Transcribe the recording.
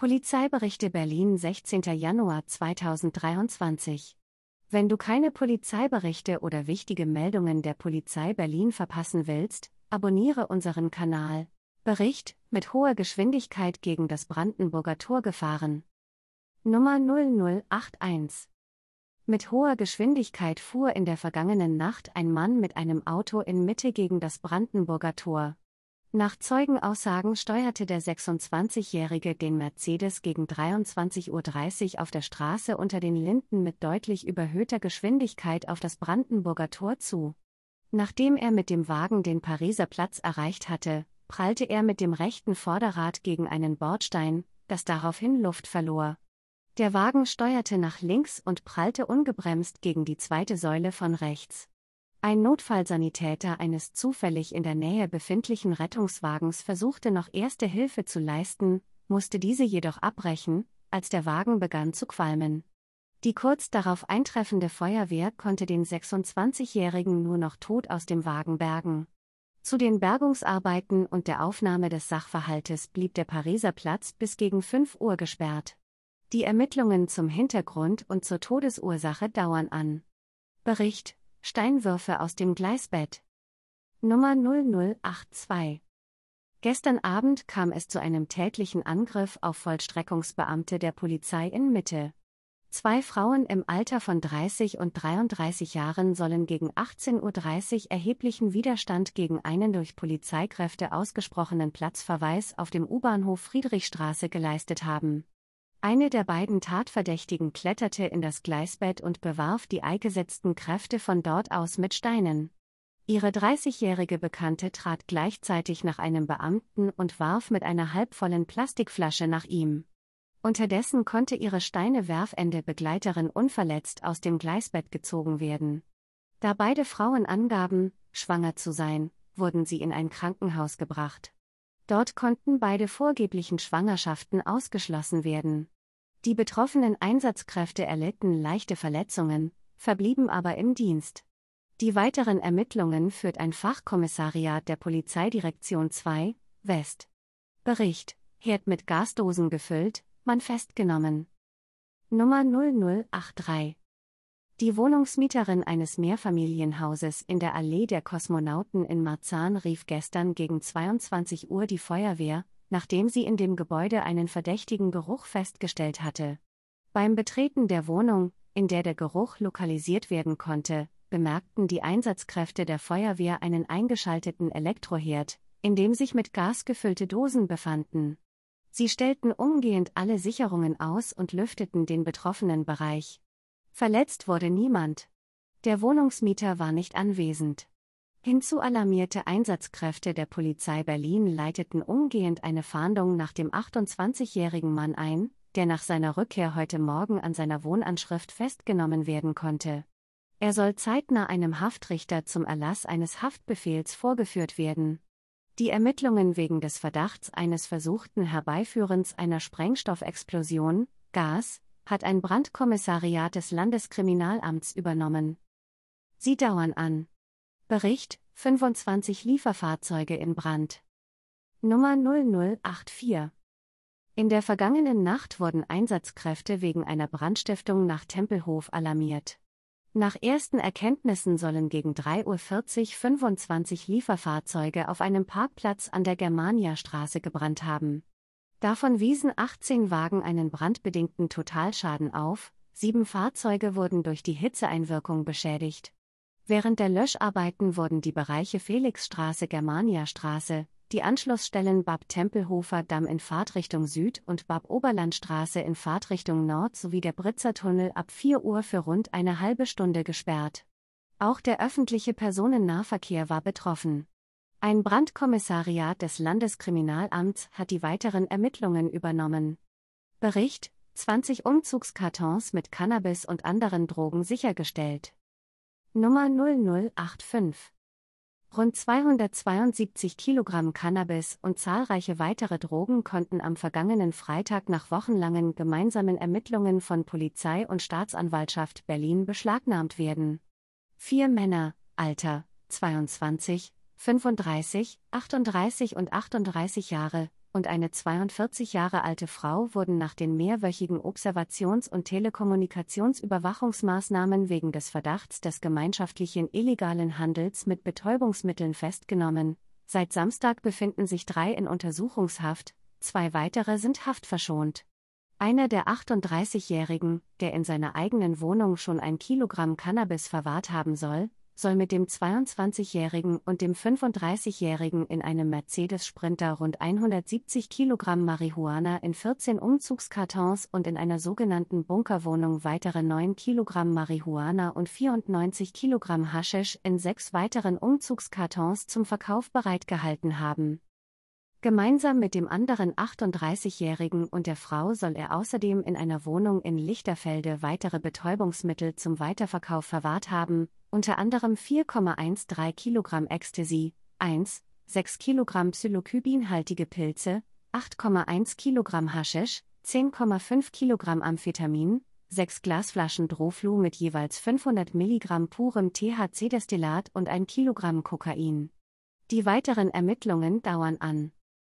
Polizeiberichte Berlin 16. Januar 2023 Wenn du keine Polizeiberichte oder wichtige Meldungen der Polizei Berlin verpassen willst, abonniere unseren Kanal. Bericht mit hoher Geschwindigkeit gegen das Brandenburger Tor gefahren. Nummer 0081 Mit hoher Geschwindigkeit fuhr in der vergangenen Nacht ein Mann mit einem Auto in Mitte gegen das Brandenburger Tor. Nach Zeugenaussagen steuerte der 26-Jährige den Mercedes gegen 23.30 Uhr auf der Straße unter den Linden mit deutlich überhöhter Geschwindigkeit auf das Brandenburger Tor zu. Nachdem er mit dem Wagen den Pariser Platz erreicht hatte, prallte er mit dem rechten Vorderrad gegen einen Bordstein, das daraufhin Luft verlor. Der Wagen steuerte nach links und prallte ungebremst gegen die zweite Säule von rechts. Ein Notfallsanitäter eines zufällig in der Nähe befindlichen Rettungswagens versuchte noch erste Hilfe zu leisten, musste diese jedoch abbrechen, als der Wagen begann zu qualmen. Die kurz darauf eintreffende Feuerwehr konnte den 26-Jährigen nur noch tot aus dem Wagen bergen. Zu den Bergungsarbeiten und der Aufnahme des Sachverhaltes blieb der Pariser Platz bis gegen 5 Uhr gesperrt. Die Ermittlungen zum Hintergrund und zur Todesursache dauern an. Bericht Steinwürfe aus dem Gleisbett. Nummer 0082. Gestern Abend kam es zu einem tätlichen Angriff auf Vollstreckungsbeamte der Polizei in Mitte. Zwei Frauen im Alter von 30 und 33 Jahren sollen gegen 18.30 Uhr erheblichen Widerstand gegen einen durch Polizeikräfte ausgesprochenen Platzverweis auf dem U-Bahnhof Friedrichstraße geleistet haben. Eine der beiden Tatverdächtigen kletterte in das Gleisbett und bewarf die eingesetzten Kräfte von dort aus mit Steinen. Ihre 30-jährige Bekannte trat gleichzeitig nach einem Beamten und warf mit einer halbvollen Plastikflasche nach ihm. Unterdessen konnte ihre steinewerfende Begleiterin unverletzt aus dem Gleisbett gezogen werden. Da beide Frauen angaben, schwanger zu sein, wurden sie in ein Krankenhaus gebracht. Dort konnten beide vorgeblichen Schwangerschaften ausgeschlossen werden. Die betroffenen Einsatzkräfte erlitten leichte Verletzungen, verblieben aber im Dienst. Die weiteren Ermittlungen führt ein Fachkommissariat der Polizeidirektion 2, West. Bericht: Herd mit Gasdosen gefüllt, man festgenommen. Nummer 0083 die Wohnungsmieterin eines Mehrfamilienhauses in der Allee der Kosmonauten in Marzahn rief gestern gegen 22 Uhr die Feuerwehr, nachdem sie in dem Gebäude einen verdächtigen Geruch festgestellt hatte. Beim Betreten der Wohnung, in der der Geruch lokalisiert werden konnte, bemerkten die Einsatzkräfte der Feuerwehr einen eingeschalteten Elektroherd, in dem sich mit Gas gefüllte Dosen befanden. Sie stellten umgehend alle Sicherungen aus und lüfteten den betroffenen Bereich. Verletzt wurde niemand. Der Wohnungsmieter war nicht anwesend. Hinzu alarmierte Einsatzkräfte der Polizei Berlin leiteten umgehend eine Fahndung nach dem 28-jährigen Mann ein, der nach seiner Rückkehr heute Morgen an seiner Wohnanschrift festgenommen werden konnte. Er soll zeitnah einem Haftrichter zum Erlass eines Haftbefehls vorgeführt werden. Die Ermittlungen wegen des Verdachts eines versuchten Herbeiführens einer Sprengstoffexplosion, Gas, hat ein Brandkommissariat des Landeskriminalamts übernommen. Sie dauern an. Bericht 25 Lieferfahrzeuge in Brand. Nummer 0084. In der vergangenen Nacht wurden Einsatzkräfte wegen einer Brandstiftung nach Tempelhof alarmiert. Nach ersten Erkenntnissen sollen gegen 3.40 Uhr 25 Lieferfahrzeuge auf einem Parkplatz an der Germaniastraße gebrannt haben. Davon wiesen 18 Wagen einen brandbedingten Totalschaden auf, sieben Fahrzeuge wurden durch die Hitzeeinwirkung beschädigt. Während der Löscharbeiten wurden die Bereiche Felixstraße, Germaniastraße, die Anschlussstellen Bab Tempelhofer Damm in Fahrtrichtung Süd und Bab Oberlandstraße in Fahrtrichtung Nord sowie der Britzer Tunnel ab 4 Uhr für rund eine halbe Stunde gesperrt. Auch der öffentliche Personennahverkehr war betroffen. Ein Brandkommissariat des Landeskriminalamts hat die weiteren Ermittlungen übernommen. Bericht 20 Umzugskartons mit Cannabis und anderen Drogen sichergestellt. Nummer 0085 Rund 272 Kilogramm Cannabis und zahlreiche weitere Drogen konnten am vergangenen Freitag nach wochenlangen gemeinsamen Ermittlungen von Polizei und Staatsanwaltschaft Berlin beschlagnahmt werden. Vier Männer, Alter 22, 35, 38 und 38 Jahre und eine 42 Jahre alte Frau wurden nach den mehrwöchigen Observations- und Telekommunikationsüberwachungsmaßnahmen wegen des Verdachts des gemeinschaftlichen illegalen Handels mit Betäubungsmitteln festgenommen. Seit Samstag befinden sich drei in Untersuchungshaft, zwei weitere sind haftverschont. Einer der 38-Jährigen, der in seiner eigenen Wohnung schon ein Kilogramm Cannabis verwahrt haben soll, soll mit dem 22-Jährigen und dem 35-Jährigen in einem Mercedes-Sprinter rund 170 Kilogramm Marihuana in 14 Umzugskartons und in einer sogenannten Bunkerwohnung weitere 9 Kilogramm Marihuana und 94 Kilogramm Haschisch in sechs weiteren Umzugskartons zum Verkauf bereitgehalten haben. Gemeinsam mit dem anderen 38-Jährigen und der Frau soll er außerdem in einer Wohnung in Lichterfelde weitere Betäubungsmittel zum Weiterverkauf verwahrt haben, unter anderem 4,13 kg Ecstasy, 1, 6 Kilogramm psilocybinhaltige Pilze, 8,1 kg Haschisch, 10,5 kg Amphetamin, 6 Glasflaschen Drohflu mit jeweils 500 Milligramm purem THC-Destillat und 1 kg Kokain. Die weiteren Ermittlungen dauern an.